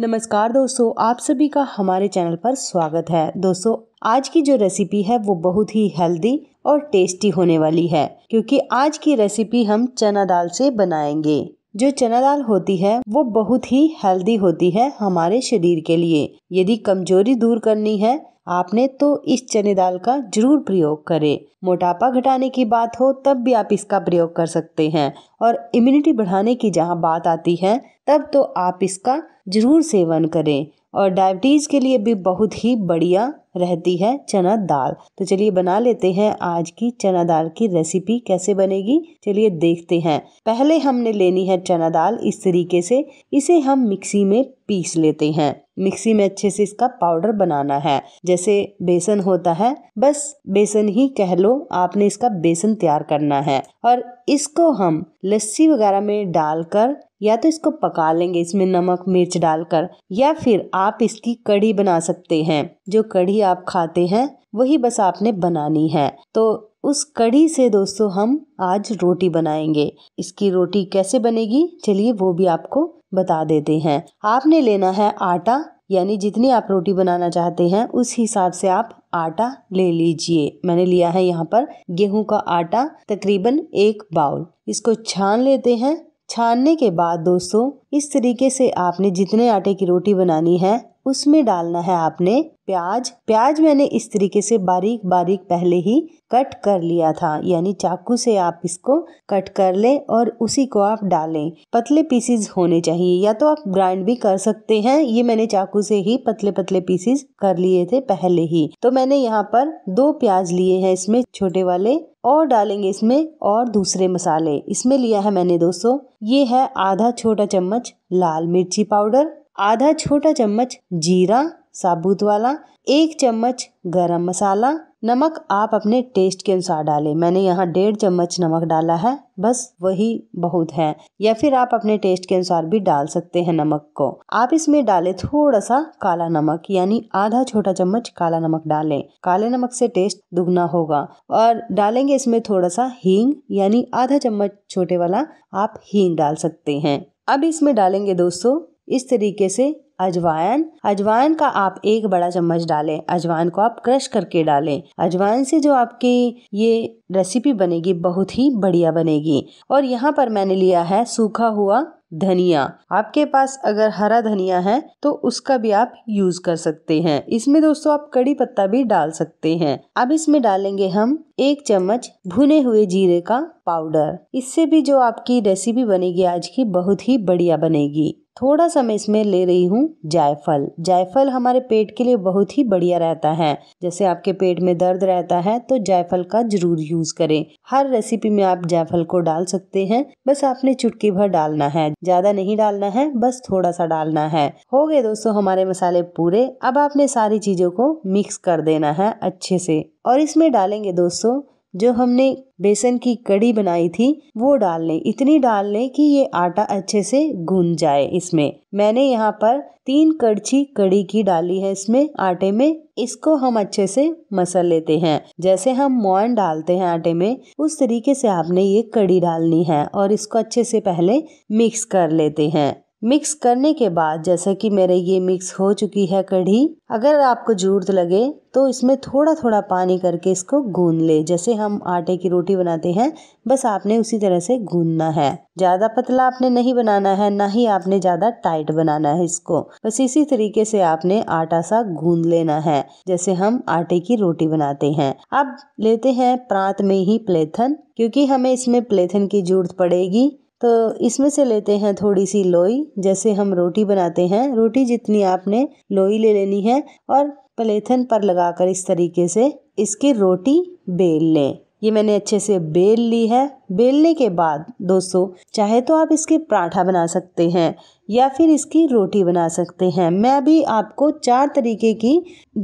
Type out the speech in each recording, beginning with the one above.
नमस्कार दोस्तों आप सभी का हमारे चैनल पर स्वागत है दोस्तों आज की जो रेसिपी है वो बहुत ही हेल्दी और टेस्टी होने वाली है क्योंकि आज की रेसिपी हम चना दाल से बनाएंगे जो चना दाल होती है वो बहुत ही हेल्दी होती है हमारे शरीर के लिए यदि कमजोरी दूर करनी है आपने तो इस चने दाल का जरूर प्रयोग करें मोटापा घटाने की बात हो तब भी आप इसका प्रयोग कर सकते हैं और इम्यूनिटी बढ़ाने की जहाँ बात आती है तब तो आप इसका जरूर सेवन करें और डायबिटीज़ के लिए भी बहुत ही बढ़िया रहती है चना दाल तो चलिए बना लेते हैं आज की चना दाल की रेसिपी कैसे बनेगी चलिए देखते हैं पहले हमने लेनी है चना दाल इस तरीके से इसे हम मिक्सी में पीस लेते हैं मिक्सी में अच्छे से इसका पाउडर बनाना है जैसे बेसन होता है बस बेसन ही कह लो आपने इसका बेसन तैयार करना है और इसको हम लस्सी वगैरह में डालकर या तो इसको पका लेंगे इसमें नमक मिर्च डालकर या फिर आप इसकी कढ़ी बना सकते हैं जो कढ़ी आप खाते हैं वही बस आपने बनानी है तो उस कड़ी से दोस्तों हम आज रोटी बनाएंगे इसकी रोटी कैसे बनेगी चलिए वो भी आपको बता देते हैं आपने लेना है आटा यानी जितनी आप रोटी बनाना चाहते हैं उस हिसाब से आप आटा ले लीजिए मैंने लिया है यहाँ पर गेहूं का आटा तकरीबन एक बाउल इसको छान लेते हैं छानने के बाद दोस्तों इस तरीके से आपने जितने आटे की रोटी बनानी है उसमें डालना है आपने प्याज प्याज मैंने इस तरीके से बारीक बारीक पहले ही कट कर लिया था यानी चाकू से आप इसको कट कर लें और उसी को आप डालें पतले पीसीज होने चाहिए या तो आप ग्राइंड भी कर सकते हैं ये मैंने चाकू से ही पतले पतले पीसेस कर लिए थे पहले ही तो मैंने यहाँ पर दो प्याज लिए हैं इसमें छोटे वाले और डालेंगे इसमें और दूसरे मसाले इसमें लिया है मैंने दोस्तों ये है आधा छोटा चम्मच लाल मिर्ची पाउडर आधा छोटा चम्मच जीरा साबुत वाला एक चम्मच गरम मसाला नमक आप अपने टेस्ट के अनुसार डालें मैंने यहाँ डेढ़ चम्मच नमक डाला है बस वही बहुत है या फिर आप अपने टेस्ट के अनुसार भी डाल सकते हैं नमक को आप इसमें डालें थोड़ा सा काला नमक यानी आधा छोटा चम्मच काला नमक डालें काले नमक से टेस्ट दुगना होगा और डालेंगे इसमें थोड़ा सा हींग यानी आधा चम्मच छोटे वाला आप हींग डाल सकते हैं अब इसमें डालेंगे दोस्तों इस तरीके से अजवाइन अजवाइन का आप एक बड़ा चम्मच डालें अजवाइन को आप क्रश करके डालें अजवाइन से जो आपकी ये रेसिपी बनेगी बहुत ही बढ़िया बनेगी और यहाँ पर मैंने लिया है सूखा हुआ धनिया आपके पास अगर हरा धनिया है तो उसका भी आप यूज कर सकते हैं इसमें दोस्तों आप कड़ी पत्ता भी डाल सकते हैं अब इसमें डालेंगे हम एक चम्मच भुने हुए जीरे का पाउडर इससे भी जो आपकी रेसिपी बनेगी आज की बहुत ही बढ़िया बनेगी थोड़ा सा मैं इसमें ले रही हूँ जायफल जायफल हमारे पेट के लिए बहुत ही बढ़िया रहता है जैसे आपके पेट में दर्द रहता है तो जायफल का जरूर यूज करें हर रेसिपी में आप जायफल को डाल सकते हैं बस आपने चुटकी भर डालना है ज्यादा नहीं डालना है बस थोड़ा सा डालना है हो गए दोस्तों हमारे मसाले पूरे अब आपने सारी चीजों को मिक्स कर देना है अच्छे से और इसमें डालेंगे दोस्तों जो हमने बेसन की कड़ी बनाई थी वो डाल लें इतनी डाल लें कि ये आटा अच्छे से गूंज जाए इसमें मैंने यहाँ पर तीन कड़छी कड़ी की डाली है इसमें आटे में इसको हम अच्छे से मसल लेते हैं जैसे हम मोयन डालते हैं आटे में उस तरीके से आपने ये कड़ी डालनी है और इसको अच्छे से पहले मिक्स कर लेते हैं मिक्स करने के बाद जैसे कि मेरे ये मिक्स हो चुकी है कढ़ी अगर आपको जरूरत लगे तो इसमें थोड़ा थोड़ा पानी करके इसको गून ले जैसे हम आटे की रोटी बनाते हैं बस आपने उसी तरह से गूनना है ज़्यादा पतला आपने नहीं बनाना है ना ही आपने ज़्यादा टाइट बनाना है इसको बस इसी तरीके से आपने आटा सा गूंद लेना है जैसे हम आटे की रोटी बनाते हैं अब लेते हैं प्रांत में ही प्लेथन क्योंकि हमें इसमें प्लेथन की जरूरत पड़ेगी तो इसमें से लेते हैं थोड़ी सी लोई जैसे हम रोटी बनाते हैं रोटी जितनी आपने लोई ले लेनी है और पलेथन पर लगाकर इस तरीके से इसकी रोटी बेल लें ये मैंने अच्छे से बेल ली है बेलने के बाद दोस्तों चाहे तो आप इसके पराठा बना सकते हैं या फिर इसकी रोटी बना सकते हैं मैं अभी आपको चार तरीके की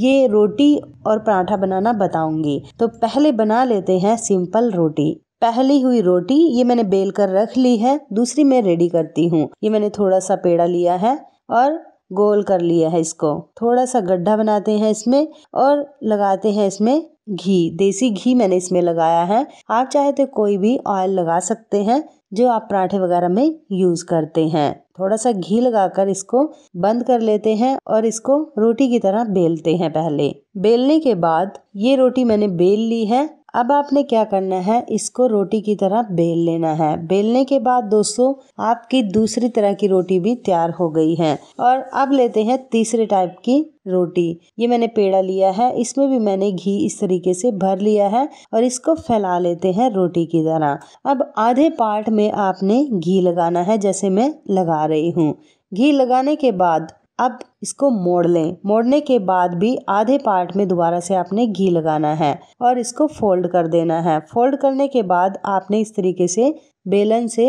ये रोटी और पराठा बनाना बताऊंगी तो पहले बना लेते हैं सिंपल रोटी पहली हुई रोटी ये मैंने बेल कर रख ली है दूसरी मैं रेडी करती हूँ ये मैंने थोड़ा सा पेड़ा लिया है और गोल कर लिया है इसको थोड़ा सा गड्ढा बनाते हैं इसमें और लगाते हैं इसमें घी देसी घी मैंने इसमें लगाया है आप चाहे तो कोई भी ऑयल लगा सकते हैं जो आप पराठे वगैरह में यूज़ करते हैं थोड़ा सा घी लगाकर इसको बंद कर लेते हैं और इसको रोटी की तरह बेलते हैं पहले बेलने के बाद ये रोटी मैंने बेल ली है अब आपने क्या करना है इसको रोटी की तरह बेल लेना है बेलने के बाद दोस्तों आपकी दूसरी तरह की रोटी भी तैयार हो गई है और अब लेते हैं तीसरे टाइप की रोटी ये मैंने पेड़ा लिया है इसमें भी मैंने घी इस तरीके से भर लिया है और इसको फैला लेते हैं रोटी की तरह अब आधे पार्ट में आपने घी लगाना है जैसे मैं लगा रही हूँ घी लगाने के बाद अब इसको मोड़ लें मोड़ने के बाद भी आधे पार्ट में दोबारा से आपने घी लगाना है और इसको फोल्ड कर देना है फोल्ड करने के बाद आपने इस तरीके से बेलन से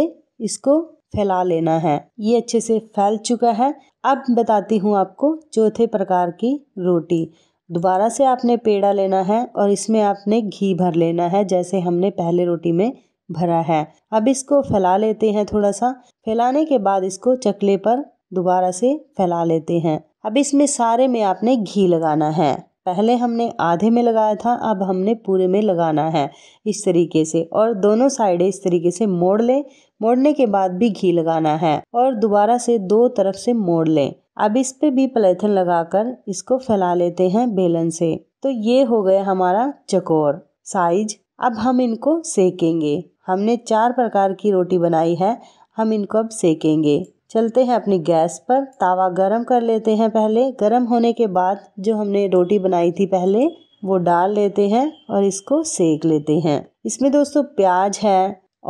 इसको फैला लेना है ये अच्छे से फैल चुका है अब बताती हूँ आपको चौथे प्रकार की रोटी दोबारा से आपने पेड़ा लेना है और इसमें आपने घी भर लेना है जैसे हमने पहले रोटी में भरा है अब इसको फैला लेते हैं थोड़ा सा फैलाने के बाद इसको चकले पर दोबारा से फैला लेते हैं अब इसमें सारे में आपने घी लगाना है पहले हमने आधे में लगाया था अब हमने पूरे में लगाना है इस तरीके से और दोनों साइड इस तरीके से मोड़ लें मोड़ने के बाद भी घी लगाना है और दोबारा से दो तरफ से मोड़ लें अब इस पे भी पलेथन लगाकर इसको फैला लेते हैं बेलन से तो ये हो गया हमारा चकोर साइज अब हम इनको सेकेंगे हमने चार प्रकार की रोटी बनाई है हम इनको अब सेकेंगे चलते हैं अपनी गैस पर तावा गरम कर लेते हैं पहले गरम होने के बाद जो हमने रोटी बनाई थी पहले वो डाल लेते हैं और इसको सेक लेते हैं इसमें दोस्तों प्याज है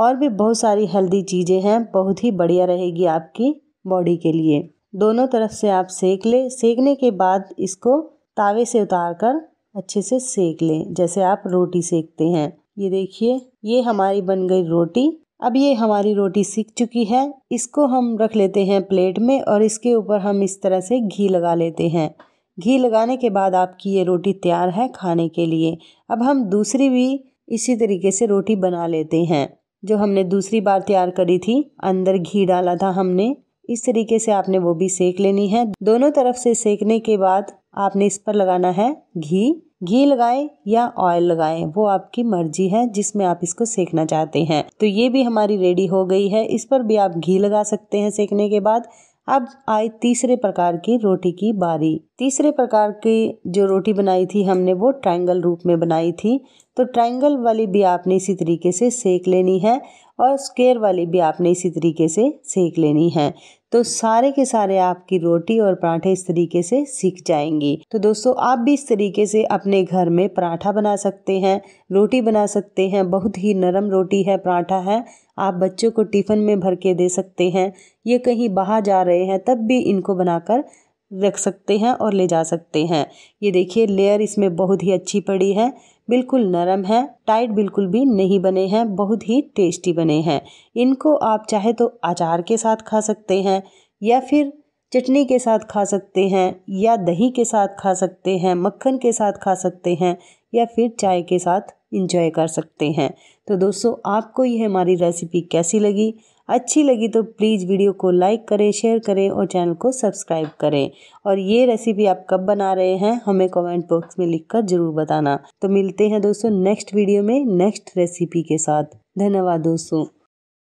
और भी बहुत सारी हेल्दी चीज़ें हैं बहुत ही बढ़िया रहेगी आपकी बॉडी के लिए दोनों तरफ से आप सेक लें सेकने के बाद इसको तावे से उतार कर अच्छे से सेक लें जैसे आप रोटी सेकते हैं ये देखिए ये हमारी बन गई रोटी अब ये हमारी रोटी सीख चुकी है इसको हम रख लेते हैं प्लेट में और इसके ऊपर हम इस तरह से घी लगा लेते हैं घी लगाने के बाद आपकी ये रोटी तैयार है खाने के लिए अब हम दूसरी भी इसी तरीके से रोटी बना लेते हैं जो हमने दूसरी बार तैयार करी थी अंदर घी डाला था हमने इस तरीके से आपने वो भी सेक लेनी है दोनों तरफ से सेकने के बाद आपने इस पर लगाना है घी घी लगाएं या ऑयल लगाएं वो आपकी मर्जी है जिसमें आप इसको सेकना चाहते हैं तो ये भी हमारी रेडी हो गई है इस पर भी आप घी लगा सकते हैं सेकने के बाद अब आई तीसरे प्रकार की रोटी की बारी तीसरे प्रकार की जो रोटी बनाई थी हमने वो ट्रायंगल रूप में बनाई थी तो ट्रायंगल वाली भी आपने इसी तरीके से सेक लेनी है और स्क्वेयर वाली भी आपने इसी तरीके से सेक लेनी है तो सारे के सारे आपकी रोटी और पराठे इस तरीके से सीख जाएंगी तो दोस्तों आप भी इस तरीके से अपने घर में पराठा बना सकते हैं रोटी बना सकते हैं बहुत ही नरम रोटी है पराठा है आप बच्चों को टिफ़िन में भर के दे सकते हैं ये कहीं बाहर जा रहे हैं तब भी इनको बनाकर रख सकते हैं और ले जा सकते हैं ये देखिए लेयर इसमें बहुत ही अच्छी पड़ी है बिल्कुल नरम है टाइट बिल्कुल भी नहीं बने हैं बहुत ही टेस्टी बने हैं इनको आप चाहे तो अचार के साथ खा सकते हैं या फिर चटनी के साथ खा सकते हैं या दही के साथ खा सकते हैं मक्खन के साथ खा सकते हैं या फिर चाय के साथ इंजॉय कर सकते हैं तो दोस्तों आपको यह हमारी रेसिपी कैसी लगी अच्छी लगी तो प्लीज़ वीडियो को लाइक करें शेयर करें और चैनल को सब्सक्राइब करें और ये रेसिपी आप कब बना रहे हैं हमें कमेंट बॉक्स में लिखकर ज़रूर बताना तो मिलते हैं दोस्तों नेक्स्ट वीडियो में नेक्स्ट रेसिपी के साथ धन्यवाद दोस्तों